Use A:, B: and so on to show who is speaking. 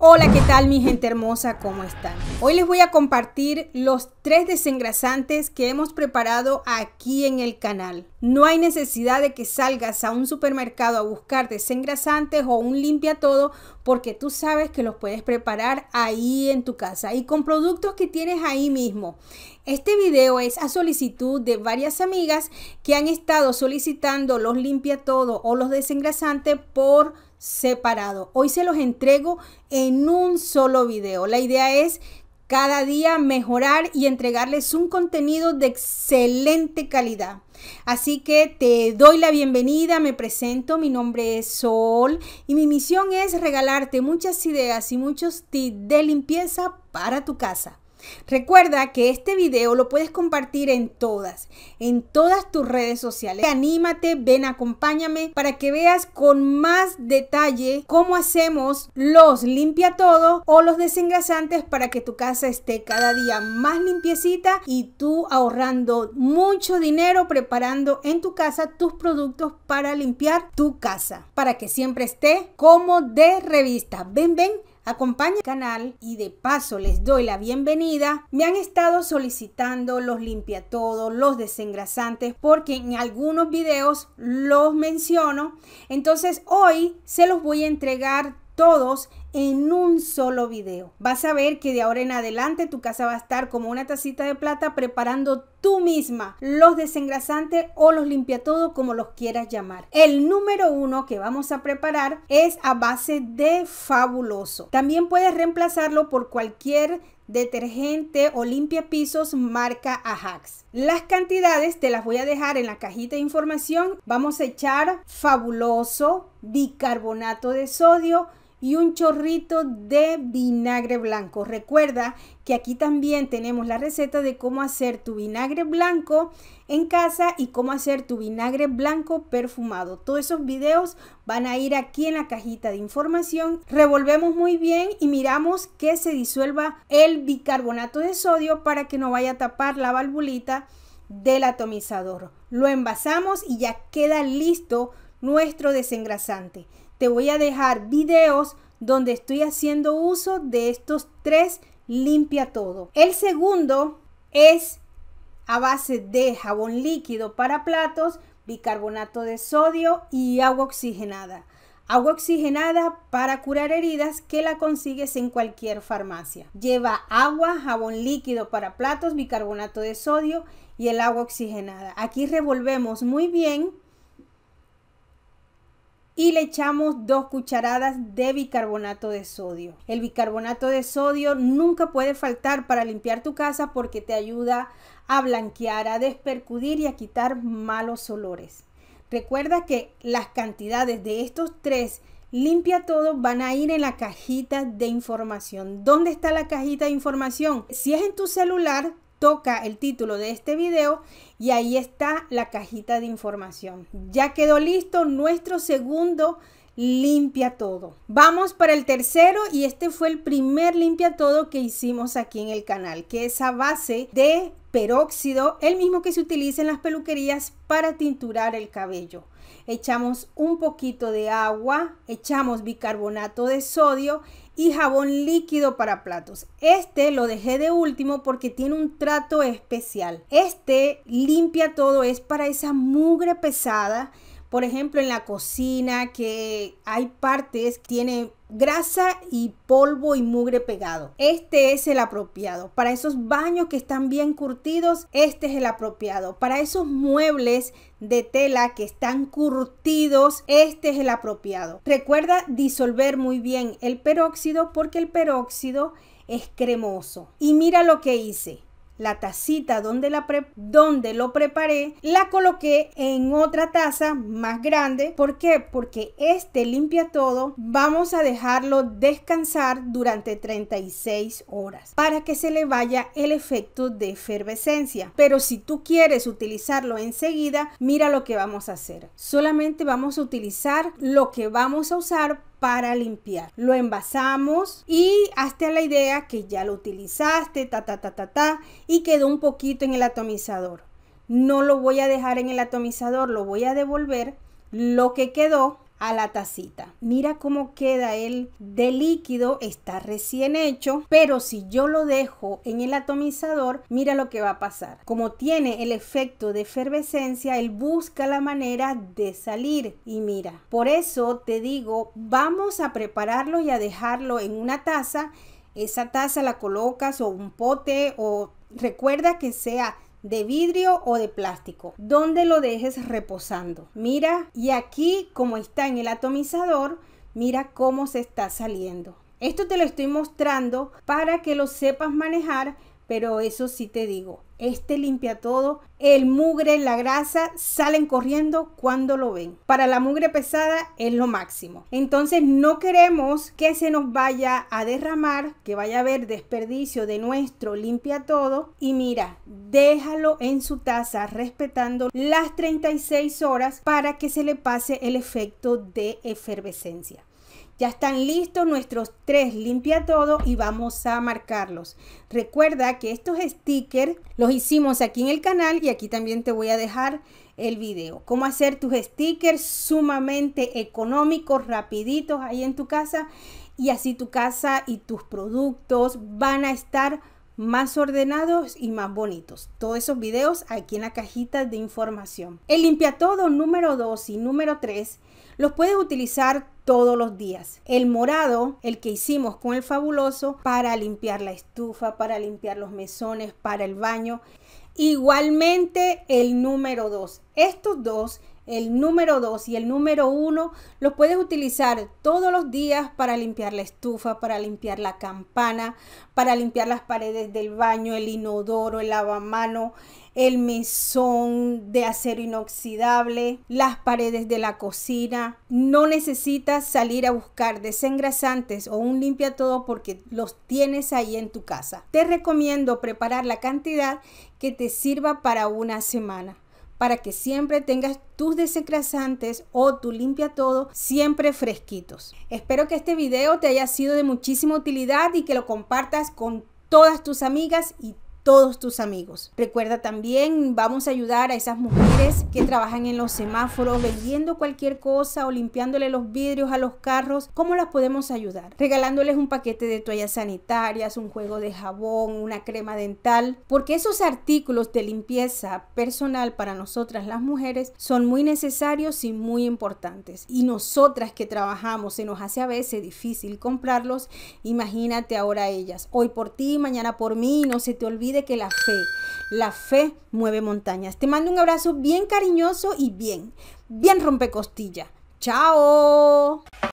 A: Hola, ¿qué tal mi gente hermosa? ¿Cómo están? Hoy les voy a compartir los tres desengrasantes que hemos preparado aquí en el canal. No hay necesidad de que salgas a un supermercado a buscar desengrasantes o un limpia todo porque tú sabes que los puedes preparar ahí en tu casa y con productos que tienes ahí mismo. Este video es a solicitud de varias amigas que han estado solicitando los limpia todo o los desengrasantes por separado. Hoy se los entrego en un solo video. La idea es cada día mejorar y entregarles un contenido de excelente calidad. Así que te doy la bienvenida, me presento, mi nombre es Sol y mi misión es regalarte muchas ideas y muchos tips de limpieza para tu casa. Recuerda que este video lo puedes compartir en todas, en todas tus redes sociales. Anímate, ven, acompáñame para que veas con más detalle cómo hacemos los limpia todo o los desengrasantes para que tu casa esté cada día más limpiecita y tú ahorrando mucho dinero preparando en tu casa tus productos para limpiar tu casa, para que siempre esté como de revista. Ven, ven acompaña el canal y de paso les doy la bienvenida. Me han estado solicitando los limpia limpiatodos, los desengrasantes, porque en algunos videos los menciono. Entonces hoy se los voy a entregar todos en un solo video. Vas a ver que de ahora en adelante tu casa va a estar como una tacita de plata preparando tú misma los desengrasantes o los limpia todo como los quieras llamar. El número uno que vamos a preparar es a base de fabuloso. También puedes reemplazarlo por cualquier detergente o limpia pisos marca Ajax. Las cantidades te las voy a dejar en la cajita de información. Vamos a echar fabuloso, bicarbonato de sodio, y un chorrito de vinagre blanco. Recuerda que aquí también tenemos la receta de cómo hacer tu vinagre blanco en casa y cómo hacer tu vinagre blanco perfumado. Todos esos videos van a ir aquí en la cajita de información. Revolvemos muy bien y miramos que se disuelva el bicarbonato de sodio para que no vaya a tapar la valvulita del atomizador. Lo envasamos y ya queda listo nuestro desengrasante te voy a dejar videos donde estoy haciendo uso de estos tres limpia todo. El segundo es a base de jabón líquido para platos, bicarbonato de sodio y agua oxigenada. Agua oxigenada para curar heridas que la consigues en cualquier farmacia. Lleva agua, jabón líquido para platos, bicarbonato de sodio y el agua oxigenada. Aquí revolvemos muy bien y le echamos dos cucharadas de bicarbonato de sodio. El bicarbonato de sodio nunca puede faltar para limpiar tu casa porque te ayuda a blanquear, a despercudir y a quitar malos olores. Recuerda que las cantidades de estos tres limpia todo van a ir en la cajita de información. ¿Dónde está la cajita de información? Si es en tu celular, toca el título de este video y ahí está la cajita de información. Ya quedó listo nuestro segundo limpia todo. Vamos para el tercero y este fue el primer limpia todo que hicimos aquí en el canal, que es a base de peróxido, el mismo que se utiliza en las peluquerías para tinturar el cabello. Echamos un poquito de agua, echamos bicarbonato de sodio y jabón líquido para platos. Este lo dejé de último porque tiene un trato especial. Este limpia todo, es para esa mugre pesada por ejemplo, en la cocina, que hay partes que tienen grasa y polvo y mugre pegado. Este es el apropiado. Para esos baños que están bien curtidos, este es el apropiado. Para esos muebles de tela que están curtidos, este es el apropiado. Recuerda disolver muy bien el peróxido porque el peróxido es cremoso. Y mira lo que hice la tacita donde, la donde lo preparé, la coloqué en otra taza más grande. ¿Por qué? Porque este limpia todo. Vamos a dejarlo descansar durante 36 horas para que se le vaya el efecto de efervescencia. Pero si tú quieres utilizarlo enseguida, mira lo que vamos a hacer. Solamente vamos a utilizar lo que vamos a usar para limpiar. Lo envasamos y hasta la idea que ya lo utilizaste, ta, ta, ta, ta, ta, y quedó un poquito en el atomizador. No lo voy a dejar en el atomizador, lo voy a devolver. Lo que quedó a la tacita. Mira cómo queda el de líquido, está recién hecho, pero si yo lo dejo en el atomizador, mira lo que va a pasar. Como tiene el efecto de efervescencia, él busca la manera de salir y mira. Por eso te digo, vamos a prepararlo y a dejarlo en una taza. Esa taza la colocas o un pote o recuerda que sea de vidrio o de plástico, donde lo dejes reposando. Mira, y aquí como está en el atomizador, mira cómo se está saliendo. Esto te lo estoy mostrando para que lo sepas manejar pero eso sí te digo, este limpia todo, el mugre, la grasa, salen corriendo cuando lo ven. Para la mugre pesada es lo máximo. Entonces no queremos que se nos vaya a derramar, que vaya a haber desperdicio de nuestro limpia todo. Y mira, déjalo en su taza respetando las 36 horas para que se le pase el efecto de efervescencia. Ya están listos nuestros tres limpia todo y vamos a marcarlos. Recuerda que estos stickers los hicimos aquí en el canal y aquí también te voy a dejar el video. Cómo hacer tus stickers sumamente económicos, rapiditos ahí en tu casa y así tu casa y tus productos van a estar más ordenados y más bonitos. Todos esos videos aquí en la cajita de información. El limpia todo número 2 y número 3 los puedes utilizar todos los días. El morado, el que hicimos con el fabuloso, para limpiar la estufa, para limpiar los mesones, para el baño. Igualmente el número 2. Estos dos, el número 2 y el número 1, los puedes utilizar todos los días para limpiar la estufa, para limpiar la campana, para limpiar las paredes del baño, el inodoro, el lavamano, el mesón de acero inoxidable, las paredes de la cocina. No necesitas salir a buscar desengrasantes o un limpia todo porque los tienes ahí en tu casa. Te recomiendo preparar la cantidad que te sirva para una semana para que siempre tengas tus desengrasantes o tu limpia todo siempre fresquitos. Espero que este video te haya sido de muchísima utilidad y que lo compartas con todas tus amigas y todos tus amigos. Recuerda también, vamos a ayudar a esas mujeres que trabajan en los semáforos vendiendo cualquier cosa o limpiándole los vidrios a los carros. ¿Cómo las podemos ayudar? Regalándoles un paquete de toallas sanitarias, un juego de jabón, una crema dental, porque esos artículos de limpieza personal para nosotras las mujeres son muy necesarios y muy importantes. Y nosotras que trabajamos se nos hace a veces difícil comprarlos. Imagínate ahora ellas, hoy por ti, mañana por mí, no se te olvide que la fe, la fe mueve montañas. Te mando un abrazo bien cariñoso y bien, bien costilla. ¡Chao!